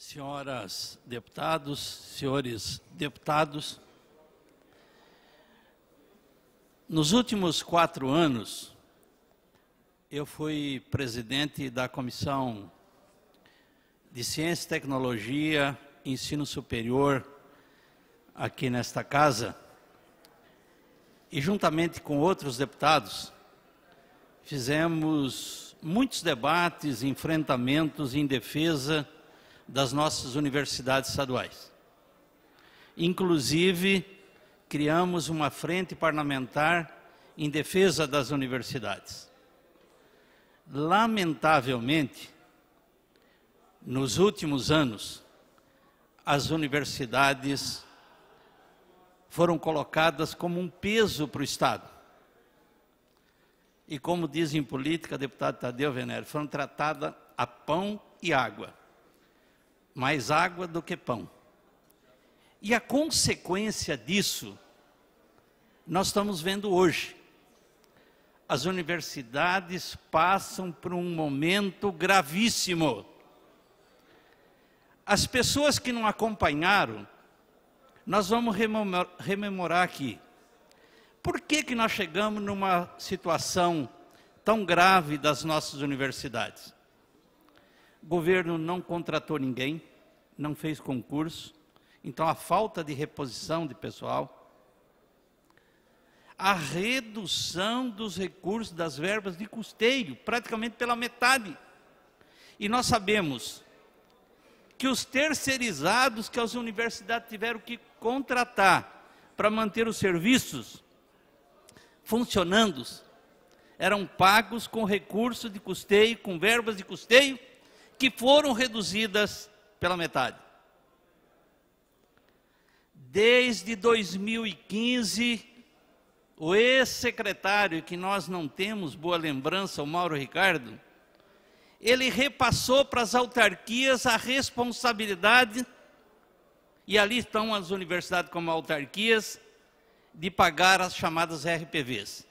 senhoras deputados, senhores deputados. Nos últimos quatro anos, eu fui presidente da Comissão de Ciência, Tecnologia e Ensino Superior aqui nesta casa e, juntamente com outros deputados, fizemos muitos debates, enfrentamentos em defesa das nossas universidades estaduais. Inclusive, criamos uma frente parlamentar em defesa das universidades. Lamentavelmente, nos últimos anos, as universidades foram colocadas como um peso para o Estado. E como dizem em política, deputado Tadeu Venério, foram tratadas a pão e água mais água do que pão. E a consequência disso, nós estamos vendo hoje. As universidades passam por um momento gravíssimo. As pessoas que não acompanharam, nós vamos rememorar aqui. Por que, que nós chegamos numa situação tão grave das nossas universidades? O governo não contratou ninguém não fez concurso, então a falta de reposição de pessoal, a redução dos recursos das verbas de custeio, praticamente pela metade. E nós sabemos que os terceirizados que as universidades tiveram que contratar para manter os serviços funcionando eram pagos com recursos de custeio, com verbas de custeio, que foram reduzidas pela metade. Desde 2015, o ex-secretário, que nós não temos boa lembrança, o Mauro Ricardo, ele repassou para as autarquias a responsabilidade, e ali estão as universidades como autarquias, de pagar as chamadas RPVs.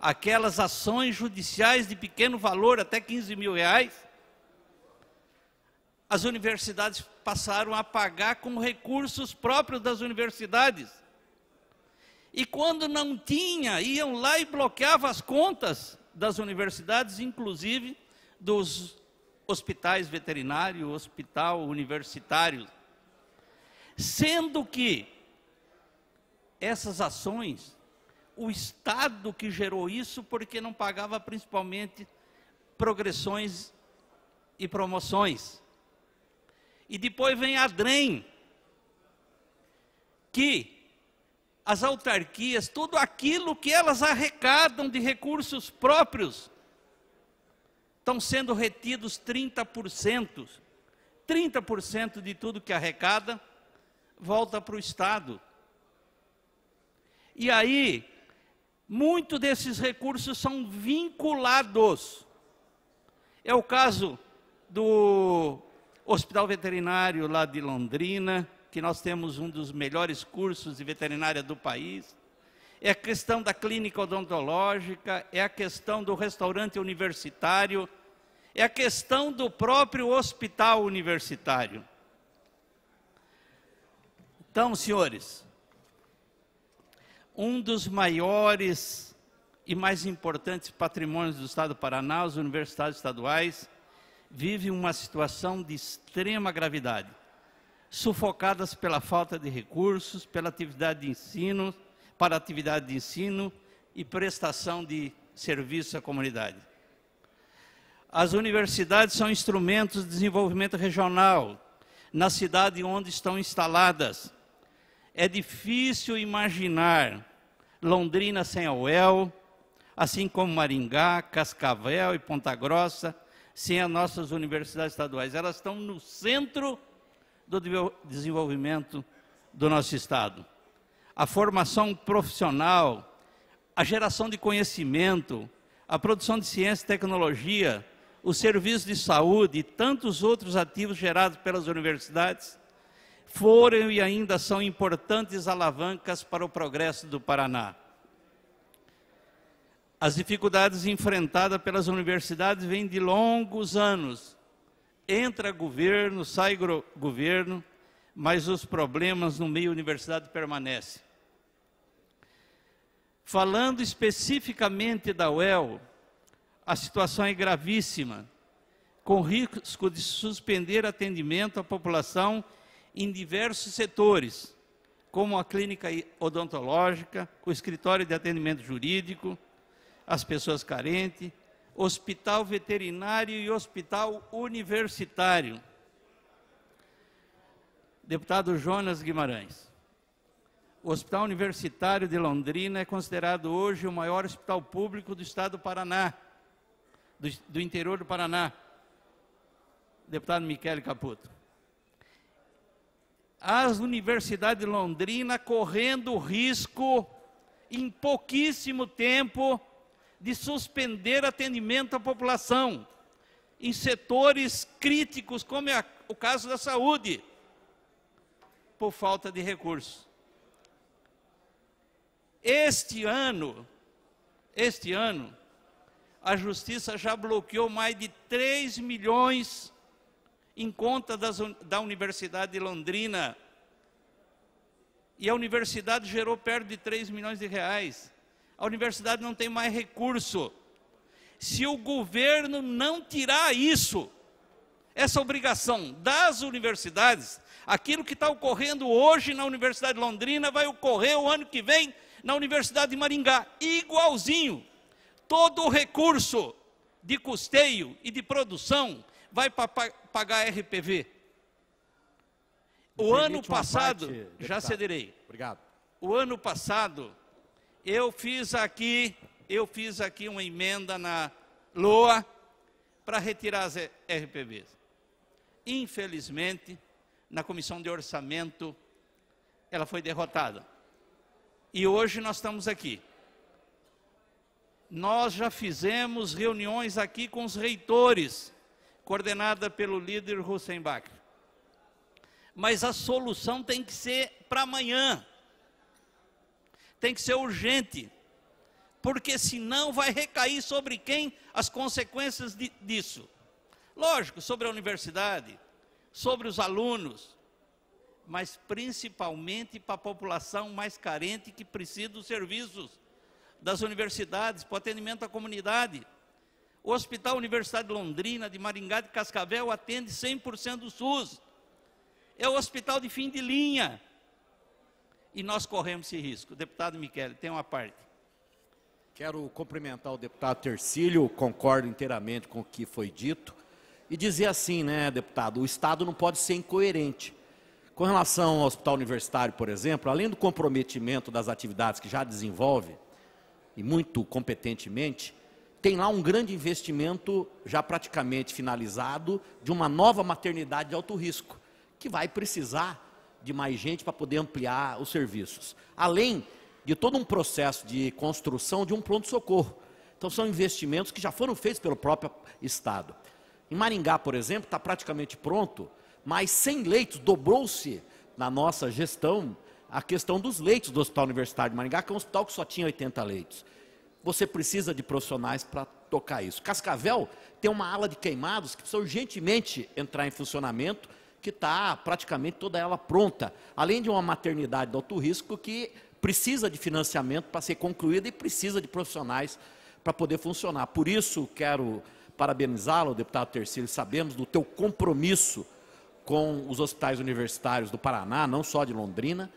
Aquelas ações judiciais de pequeno valor, até 15 mil reais, as universidades passaram a pagar com recursos próprios das universidades. E quando não tinha, iam lá e bloqueavam as contas das universidades, inclusive dos hospitais veterinários, hospital universitário. Sendo que essas ações, o Estado que gerou isso, porque não pagava principalmente progressões e promoções. E depois vem a DREM, que as autarquias, tudo aquilo que elas arrecadam de recursos próprios, estão sendo retidos 30%. 30% de tudo que arrecada volta para o Estado. E aí, muitos desses recursos são vinculados. É o caso do Hospital Veterinário lá de Londrina, que nós temos um dos melhores cursos de veterinária do país. É a questão da clínica odontológica, é a questão do restaurante universitário, é a questão do próprio hospital universitário. Então, senhores, um dos maiores e mais importantes patrimônios do Estado do Paraná, as universidades estaduais, vive uma situação de extrema gravidade, sufocadas pela falta de recursos, pela atividade de ensino, para atividade de ensino e prestação de serviço à comunidade. As universidades são instrumentos de desenvolvimento regional na cidade onde estão instaladas. É difícil imaginar Londrina sem a UEL, assim como Maringá, Cascavel e Ponta Grossa sem as nossas universidades estaduais. Elas estão no centro do desenvolvimento do nosso Estado. A formação profissional, a geração de conhecimento, a produção de ciência e tecnologia, o serviço de saúde e tantos outros ativos gerados pelas universidades foram e ainda são importantes alavancas para o progresso do Paraná. As dificuldades enfrentadas pelas universidades vêm de longos anos. Entra governo, sai governo, mas os problemas no meio universidade permanecem. Falando especificamente da UEL, a situação é gravíssima, com risco de suspender atendimento à população em diversos setores, como a clínica odontológica, o escritório de atendimento jurídico, as pessoas carentes, hospital veterinário e hospital universitário. Deputado Jonas Guimarães. O Hospital Universitário de Londrina é considerado hoje o maior hospital público do estado do Paraná, do, do interior do Paraná. Deputado Michele Caputo. As universidades de Londrina correndo risco, em pouquíssimo tempo, de suspender atendimento à população em setores críticos, como é o caso da saúde, por falta de recursos. Este ano, este ano, a justiça já bloqueou mais de 3 milhões em conta das, da Universidade de Londrina. E a universidade gerou perto de 3 milhões de reais a universidade não tem mais recurso. Se o governo não tirar isso, essa obrigação das universidades, aquilo que está ocorrendo hoje na Universidade de Londrina vai ocorrer o ano que vem na Universidade de Maringá, igualzinho. Todo o recurso de custeio e de produção vai para pagar RPV. O ano passado, parte, já cederei. Obrigado. O ano passado, eu fiz aqui, eu fiz aqui uma emenda na LOA para retirar as RPBs. Infelizmente, na comissão de orçamento, ela foi derrotada. E hoje nós estamos aqui. Nós já fizemos reuniões aqui com os reitores, coordenada pelo líder Hussein Mas a solução tem que ser para amanhã tem que ser urgente, porque senão vai recair sobre quem as consequências de, disso. Lógico, sobre a universidade, sobre os alunos, mas principalmente para a população mais carente que precisa dos serviços das universidades, para o atendimento à comunidade. O Hospital Universidade de Londrina, de Maringá de Cascavel, atende 100% do SUS. É o hospital de fim de linha, e nós corremos esse risco. Deputado Miquel, tem uma parte. Quero cumprimentar o deputado Tercílio, concordo inteiramente com o que foi dito, e dizer assim, né, deputado, o Estado não pode ser incoerente. Com relação ao hospital universitário, por exemplo, além do comprometimento das atividades que já desenvolve, e muito competentemente, tem lá um grande investimento já praticamente finalizado de uma nova maternidade de alto risco, que vai precisar de mais gente para poder ampliar os serviços. Além de todo um processo de construção de um pronto-socorro. Então, são investimentos que já foram feitos pelo próprio Estado. Em Maringá, por exemplo, está praticamente pronto, mas sem leitos, dobrou-se na nossa gestão a questão dos leitos do Hospital Universitário de Maringá, que é um hospital que só tinha 80 leitos. Você precisa de profissionais para tocar isso. Cascavel tem uma ala de queimados que precisa urgentemente entrar em funcionamento que está praticamente toda ela pronta, além de uma maternidade de alto risco que precisa de financiamento para ser concluída e precisa de profissionais para poder funcionar. Por isso, quero parabenizá-lo, deputado Terceiro, sabemos do teu compromisso com os hospitais universitários do Paraná, não só de Londrina,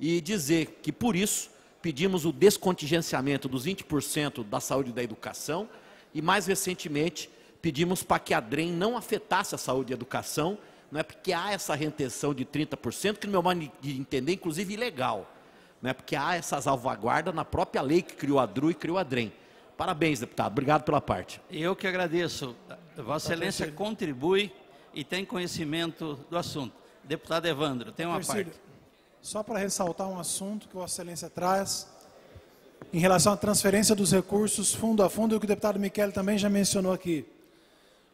e dizer que por isso pedimos o descontingenciamento dos 20% da saúde e da educação e mais recentemente pedimos para que a DREM não afetasse a saúde e a educação não é porque há essa retenção de 30%, que no meu modo de entender, inclusive ilegal, não é porque há essa salvaguarda na própria lei que criou a DRU e criou a DREM. Parabéns, deputado. Obrigado pela parte. Eu que agradeço. Vossa tá Excelência contribui e tem conhecimento do assunto. Deputado Evandro, tem uma Terceiro, parte. Só para ressaltar um assunto que Vossa Excelência traz, em relação à transferência dos recursos fundo a fundo, o que o deputado Michele também já mencionou aqui.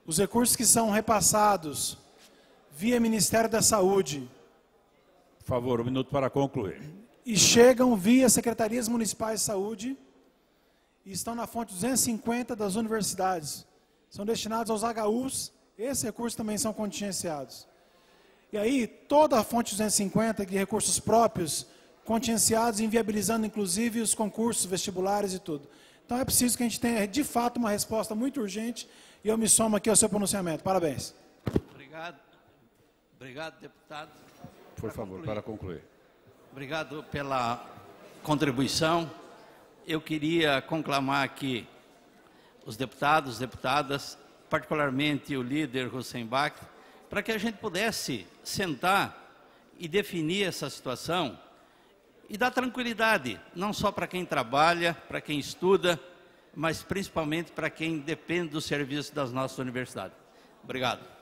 Os recursos que são repassados via Ministério da Saúde. Por favor, um minuto para concluir. E chegam via Secretarias Municipais de Saúde e estão na fonte 250 das universidades. São destinados aos HUs, esses recursos também são contingenciados. E aí, toda a fonte 250 de recursos próprios, contingenciados, inviabilizando inclusive os concursos vestibulares e tudo. Então é preciso que a gente tenha, de fato, uma resposta muito urgente e eu me somo aqui ao seu pronunciamento. Parabéns. Obrigado. Obrigado, deputado. Por para favor, concluir. para concluir. Obrigado pela contribuição. Eu queria conclamar aqui os deputados, deputadas, particularmente o líder Rosenbach, para que a gente pudesse sentar e definir essa situação e dar tranquilidade, não só para quem trabalha, para quem estuda, mas principalmente para quem depende do serviço das nossas universidades. Obrigado.